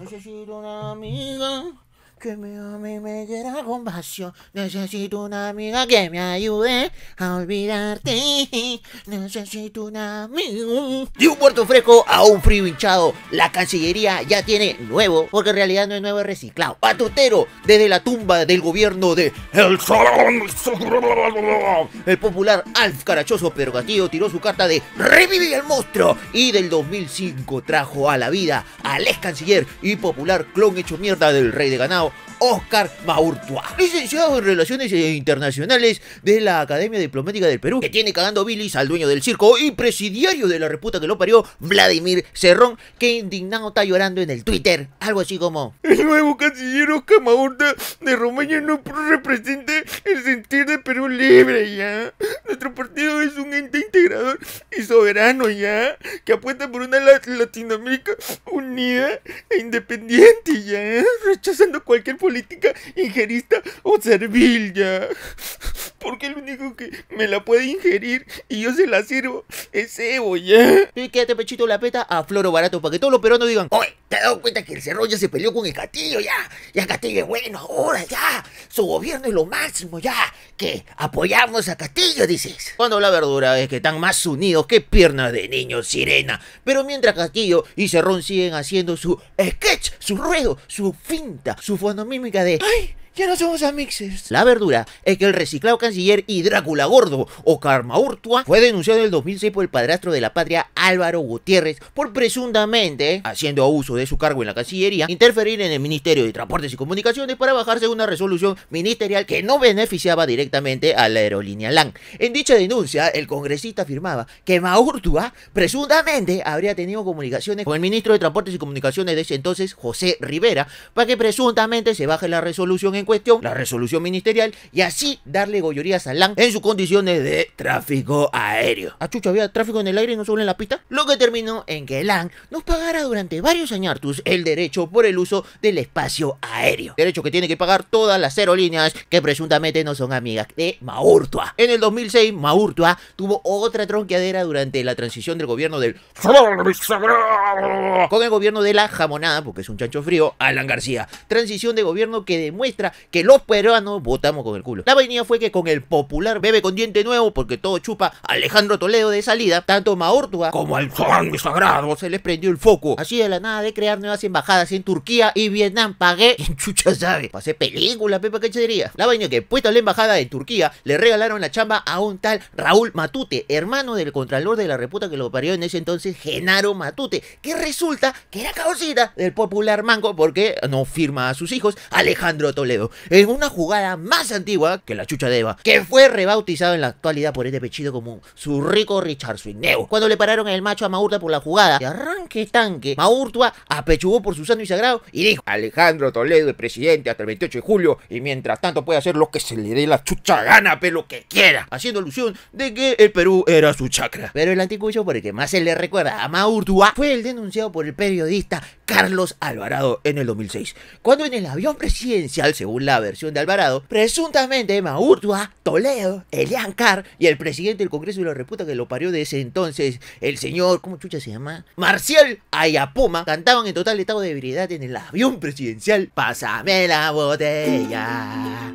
Necesito una amiga que me ame me llena con Necesito una amiga que me ayude a olvidarte. Necesito un amigo. De un puerto fresco a un frío hinchado, la Cancillería ya tiene nuevo, porque en realidad no es nuevo, es reciclado. Patotero, desde la tumba del gobierno de El Salón El popular Alf Carachoso pero tiró su carta de Revivir el monstruo y del 2005 trajo a la vida al ex canciller y popular clon hecho mierda del rey de ganado Oscar Maurtua, licenciado en Relaciones Internacionales de la Academia Diplomática del Perú, que tiene cagando bilis al dueño del circo y presidiario de la reputa que lo parió, Vladimir Cerrón, que indignado está llorando en el Twitter, algo así como... El nuevo canciller Oscar Maurtua de Romaña no representa el sentir de Perú libre, ya. Nuestro partido es un ente integrador y soberano, ya, que apuesta por una Latinoamérica unida e independiente, ya, rechazando cualquier política ingerista o servil porque el único que me la puede ingerir y yo se la sirvo es Evo, ¿ya? Y quédate pechito la peta a floro barato para que todos los no digan: Oye, ¿te has dado cuenta que el Cerrón ya se peleó con el Castillo, ya? Ya Castillo es bueno ahora, ya. Su gobierno es lo máximo, ya. Que apoyamos a Castillo, dices. Cuando la verdura es que están más unidos que piernas de niño sirena. Pero mientras Castillo y Cerrón siguen haciendo su sketch, su ruedo, su finta, su fonomímica de. ¡Ay! Ya no somos amixes. La verdura es que el reciclado canciller y Drácula Gordo o Karma fue denunciado en el 2006 por el padrastro de la patria Álvaro Gutiérrez por presuntamente, haciendo abuso de su cargo en la Cancillería, interferir en el Ministerio de Transportes y Comunicaciones para bajarse una resolución ministerial que no beneficiaba directamente a la aerolínea LAN. En dicha denuncia, el congresista afirmaba que Maurtua presuntamente habría tenido comunicaciones con el ministro de Transportes y Comunicaciones de ese entonces, José Rivera, para que presuntamente se baje la resolución en cuestión la resolución ministerial y así darle gollorías a LAN en sus condiciones de tráfico aéreo. ¿A ah, Chucho había tráfico en el aire y no solo en la pista? Lo que terminó en que LAN nos pagara durante varios añartus el derecho por el uso del espacio aéreo. Derecho que tiene que pagar todas las aerolíneas que presuntamente no son amigas de Maurtua. En el 2006, Maurtua tuvo otra tronqueadera durante la transición del gobierno del... con el gobierno de la jamonada, porque es un chancho frío, Alan García. Transición de gobierno que demuestra que los peruanos votamos con el culo. La vainilla fue que con el popular bebe con diente nuevo, porque todo chupa Alejandro Toledo de salida, tanto Maortua como al sangre sagrado se les prendió el foco. Así de la nada de crear nuevas embajadas en Turquía y Vietnam, pagué en chucha sabe. Pasé película, Pepa diría. La vaina que puesta la embajada de Turquía le regalaron la chamba a un tal Raúl Matute, hermano del contralor de la reputa que lo parió en ese entonces, Genaro Matute, que resulta que era causita del popular mango porque no firma a sus hijos Alejandro Toledo es en una jugada más antigua que la chucha de Eva, que fue rebautizado en la actualidad por este pechido común su rico Richard Suineo. Cuando le pararon el macho a Maurta por la jugada de arranque tanque, Maurtua apechugó por su santo y sagrado y dijo: Alejandro Toledo, el presidente, hasta el 28 de julio, y mientras tanto puede hacer lo que se le dé la chucha gana, pero que quiera, haciendo alusión de que el Perú era su chacra. Pero el anticucho por el que más se le recuerda a Maurtua fue el denunciado por el periodista Carlos Alvarado en el 2006, cuando en el avión presidencial, según la versión de Alvarado, presuntamente Maurtua, Toledo, Elian Carr y el presidente del Congreso de la Reputa que lo parió de ese entonces, el señor, ¿cómo chucha se llama? Marcial Ayapuma, cantaban en total estado de ebriedad en el avión presidencial. Pásame la botella.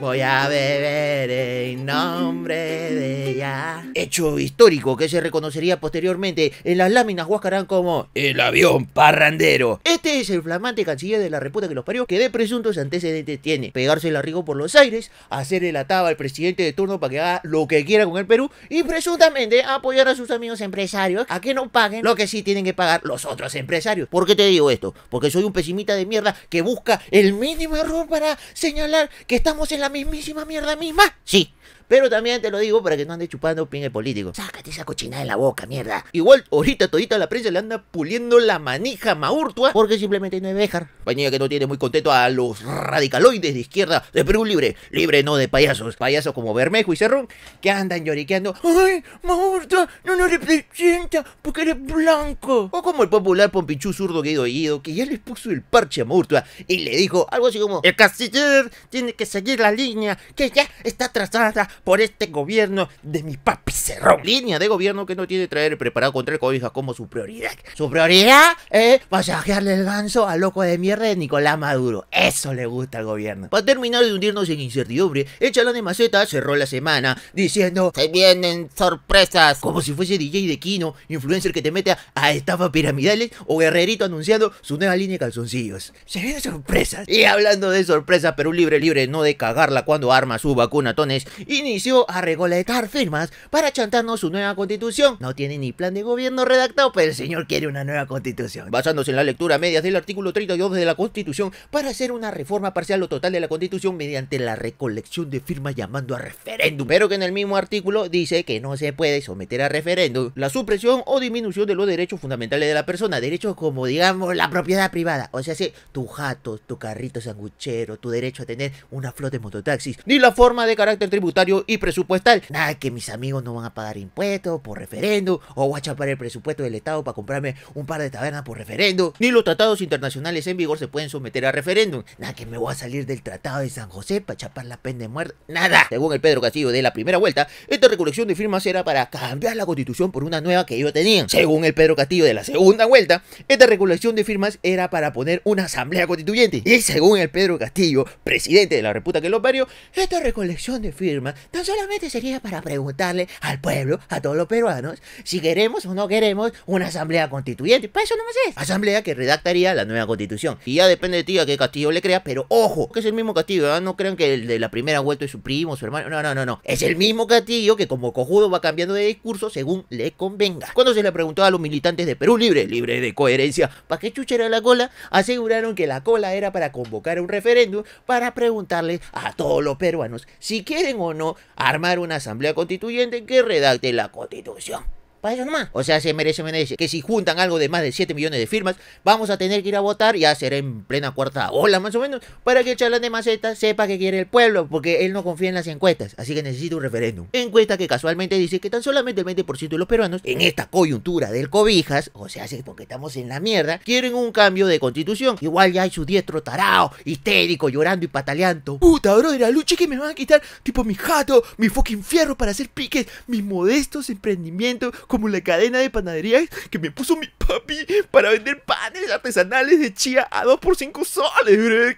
Voy a beber en nombre de ella. Hecho histórico que se reconocería posteriormente en las láminas Huascarán como el avión parrandero. Este es el flamante canciller de la reputa que los parió que de presuntos antecedentes tiene. Pegarse el arrigo por los aires, hacer el ataba al presidente de turno para que haga lo que quiera con el Perú y presuntamente apoyar a sus amigos empresarios a que no paguen lo que sí tienen que pagar los otros empresarios. ¿Por qué te digo esto? Porque soy un pesimista de mierda que busca el mínimo error para señalar que estamos en la la mismísima mierda misma? Sí. Pero también te lo digo para que no andes chupando pingue político. Sácate esa cochinada de la boca, mierda. Igual, ahorita todita la prensa le anda puliendo la manija maurtua porque simplemente no es Béjar. Pañía que no tiene muy contento a los radicaloides de izquierda de Perú Libre. Libre no de payasos. Payasos como Bermejo y Cerrón que andan lloriqueando. ¡Ay, maurtua no nos representa porque eres blanco! O como el popular Pompichú zurdo que oído que ya les puso el parche a Maurtua y le dijo algo así como: El castiller tiene que seguir la línea que ya está trazada por este gobierno de mi papi cerró Línea de gobierno que no tiene traer preparado contra el cobija como su prioridad. Su prioridad es masajearle el ganso al loco de mierda de Nicolás Maduro. Eso le gusta al gobierno. Para terminar de hundirnos en incertidumbre, el chalón de Maceta cerró la semana diciendo se vienen sorpresas. Como si fuese DJ de Kino, influencer que te mete a, estafa piramidales o guerrerito anunciando su nueva línea de calzoncillos. Se vienen sorpresas. Y hablando de sorpresas, un libre libre, no de cagarla cuando arma su vacunatones y inició a recolectar firmas para chantarnos su nueva constitución. No tiene ni plan de gobierno redactado, pero el señor quiere una nueva constitución. Basándose en la lectura media del artículo 32 de la constitución para hacer una reforma parcial o total de la constitución mediante la recolección de firmas llamando a referéndum. Pero que en el mismo artículo dice que no se puede someter a referéndum la supresión o disminución de los derechos fundamentales de la persona. Derechos como, digamos, la propiedad privada. O sea, si tu jato, tu carrito sanguchero, tu derecho a tener una flota de mototaxis. Ni la forma de carácter tributario y presupuestal. Nada que mis amigos no van a pagar impuestos por referendo o voy a chapar el presupuesto del Estado para comprarme un par de tabernas por referendo. Ni los tratados internacionales en vigor se pueden someter a referéndum. Nada que me voy a salir del Tratado de San José para chapar la pena de muerte. Nada. Según el Pedro Castillo de la primera vuelta, esta recolección de firmas era para cambiar la constitución por una nueva que ellos tenían. Según el Pedro Castillo de la segunda vuelta, esta recolección de firmas era para poner una asamblea constituyente. Y según el Pedro Castillo, presidente de la reputa que los parió, esta recolección de firmas Tan solamente sería para preguntarle al pueblo, a todos los peruanos, si queremos o no queremos una asamblea constituyente. Para eso no más es. Asamblea que redactaría la nueva constitución. Y ya depende de ti a qué Castillo le creas, pero ojo, que es el mismo Castillo, ¿ah? No crean que el de la primera vuelta es su primo, su hermano. No, no, no, no. Es el mismo Castillo que como cojudo va cambiando de discurso según le convenga. Cuando se le preguntó a los militantes de Perú Libre, libre de coherencia, ¿para qué chuchera la cola? Aseguraron que la cola era para convocar un referéndum para preguntarle a todos los peruanos si quieren o no armar una asamblea constituyente que redacte la constitución. Para eso nomás. O sea, se merece, merece. Que si juntan algo de más de 7 millones de firmas, vamos a tener que ir a votar. ...y hacer en plena cuarta ola, más o menos. Para que el chalán de Maceta sepa que quiere el pueblo. Porque él no confía en las encuestas. Así que necesita un referéndum. Encuesta que casualmente dice que tan solamente el 20% de los peruanos, en esta coyuntura del cobijas, o sea, porque estamos en la mierda, quieren un cambio de constitución. Igual ya hay su diestro tarao, histérico, llorando y pataleando. Puta, bro, la lucha que me van a quitar, tipo mi jato, mi fucking fierro para hacer piques, mis modestos emprendimientos como la cadena de panaderías que me puso mi papi para vender panes artesanales de chía a 2 por 5 soles, bro.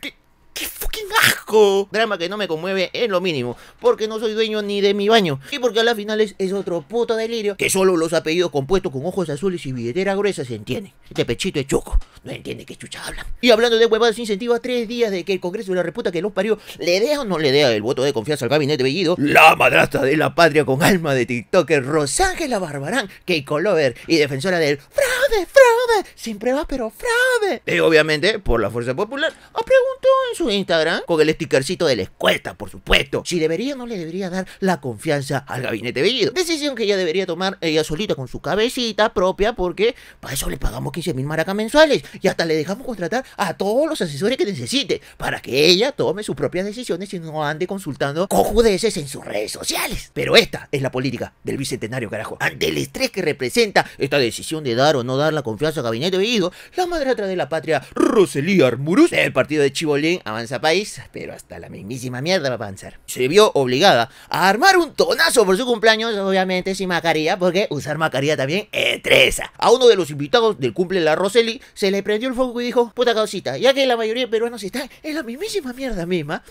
¡Qué fucking asco! Drama que no me conmueve en lo mínimo, porque no soy dueño ni de mi baño, y porque a las finales es otro puto delirio que solo los apellidos compuestos con ojos azules y billetera gruesa se entienden. Este pechito es choco, no entiende qué chucha hablan. Y hablando de huevadas, incentiva tres días de que el Congreso de la Reputa que los parió le dé o no le dé el voto de confianza al gabinete Bellido, la madrastra de la patria con alma de TikToker Rosángela Barbarán, Keiko Lover y defensora del ¡Fra! fraude, fraude, sin pruebas pero fraude. Y obviamente por la fuerza popular, ha ah, preguntó en su Instagram, con el stickercito de la escuelta, por supuesto, si debería o no le debería dar la confianza al gabinete Bellido. Decisión que ella debería tomar ella solita con su cabecita propia porque para eso le pagamos 15 mil maracas mensuales y hasta le dejamos contratar a todos los asesores que necesite para que ella tome sus propias decisiones y no ande consultando cojudeces en sus redes sociales. Pero esta es la política del Bicentenario, carajo. Ante el estrés que representa esta decisión de dar o no dar la confianza a Gabinete Bellido, la madre atrás de la patria, Roselía Armuruz, el partido de Chibolín avanza país, pero hasta la mismísima mierda va a avanzar. Se vio obligada a armar un tonazo por su cumpleaños, obviamente sin macaría, porque usar macaría también estresa. A uno de los invitados del cumple de la Roseli se le prendió el foco y dijo, puta causita, ya que la mayoría de peruanos están en la mismísima mierda misma,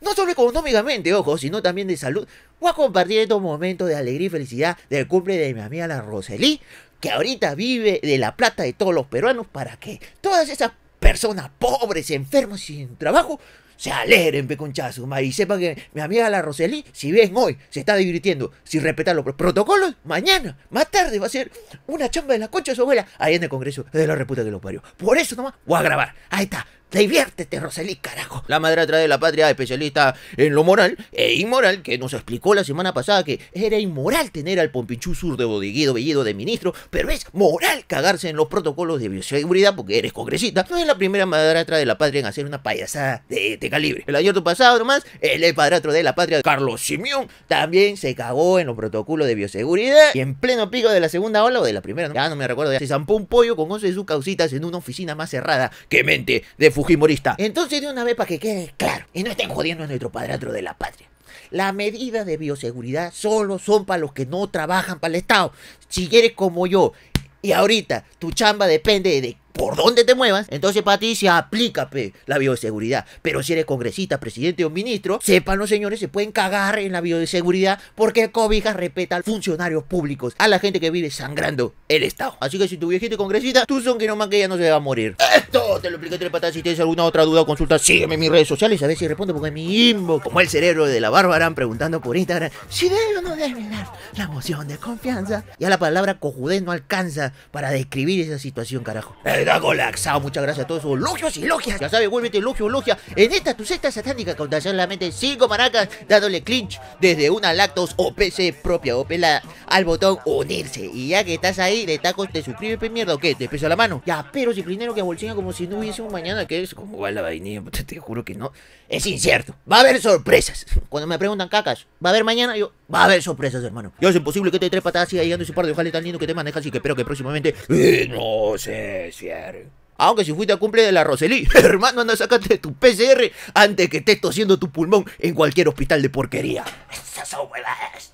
no solo económicamente, ojo, sino también de salud, voy a compartir estos momentos de alegría y felicidad del cumple de mi amiga la Roselí, que ahorita vive de la plata de todos los peruanos para que todas esas personas pobres, enfermos, sin trabajo, se alegren, peconchazo, y sepan que mi amiga la Roselí, si bien hoy se está divirtiendo sin respetar los protocolos, mañana, más tarde, va a ser una chamba de la concha de su abuela ahí en el Congreso de la reputa de los Parios. Por eso nomás voy a grabar. Ahí está. Diviértete, Roselí, carajo. La madrastra de la patria, especialista en lo moral e inmoral, que nos explicó la semana pasada que era inmoral tener al Pompichú Sur de Bodeguido Bellido de ministro, pero es moral cagarse en los protocolos de bioseguridad porque eres congresista. No es la primera madrastra de la patria en hacer una payasada de este calibre. El año pasado nomás, el padrastro de la patria, Carlos Simeón, también se cagó en los protocolos de bioseguridad y en pleno pico de la segunda ola o de la primera, ya no me recuerdo, se zampó un pollo con once de sus causitas en una oficina más cerrada que mente de fujimorista. Entonces, de una vez para que quede claro, y no estén jodiendo a nuestro padrastro de la patria. Las medidas de bioseguridad solo son para los que no trabajan para el Estado. Si eres como yo y ahorita tu chamba depende de por dónde te muevas, entonces para ti se aplica la bioseguridad. Pero si eres congresista, presidente o ministro, sepan los señores, se pueden cagar en la bioseguridad porque cobijas respeta a funcionarios públicos, a la gente que vive sangrando el Estado. Así que si tu viejito congresista, tú son que más que ella no se va a morir. Esto te lo expliqué Si tienes alguna otra duda o consulta, sígueme en mis redes sociales a ver si respondo porque mi inbox, como el cerebro de la Bárbara, preguntando por Instagram si debe o no debe la moción de confianza. Ya la palabra cojudez no alcanza para describir esa situación, carajo la colapsado. Ah, muchas gracias a todos sus logios y logias. Ya sabes, vuélvete logio logia en esta tu sexta satánica contar la solamente Cinco maracas dándole clinch desde una Lactos o PC propia o pela al botón unirse. Y ya que estás ahí de tacos, te suscribes, pe mierda, o qué, te pesa la mano. Ya, pero si primero que bolsina como si no hubiese un mañana, que es como va la vainilla, te juro que no. Es incierto. Va a haber sorpresas. Cuando me preguntan cacas, ¿va a haber mañana? Yo, Va a haber sorpresas, hermano. Yo es imposible que te tres patadas siga llegando ese par de ojales tan lindo que te manejas y que espero que próximamente eh, no se cierre. Aunque si fuiste a cumple de la Roselí, hermano, anda, sacate tu PCR antes que estés tosiendo tu pulmón en cualquier hospital de porquería. Esas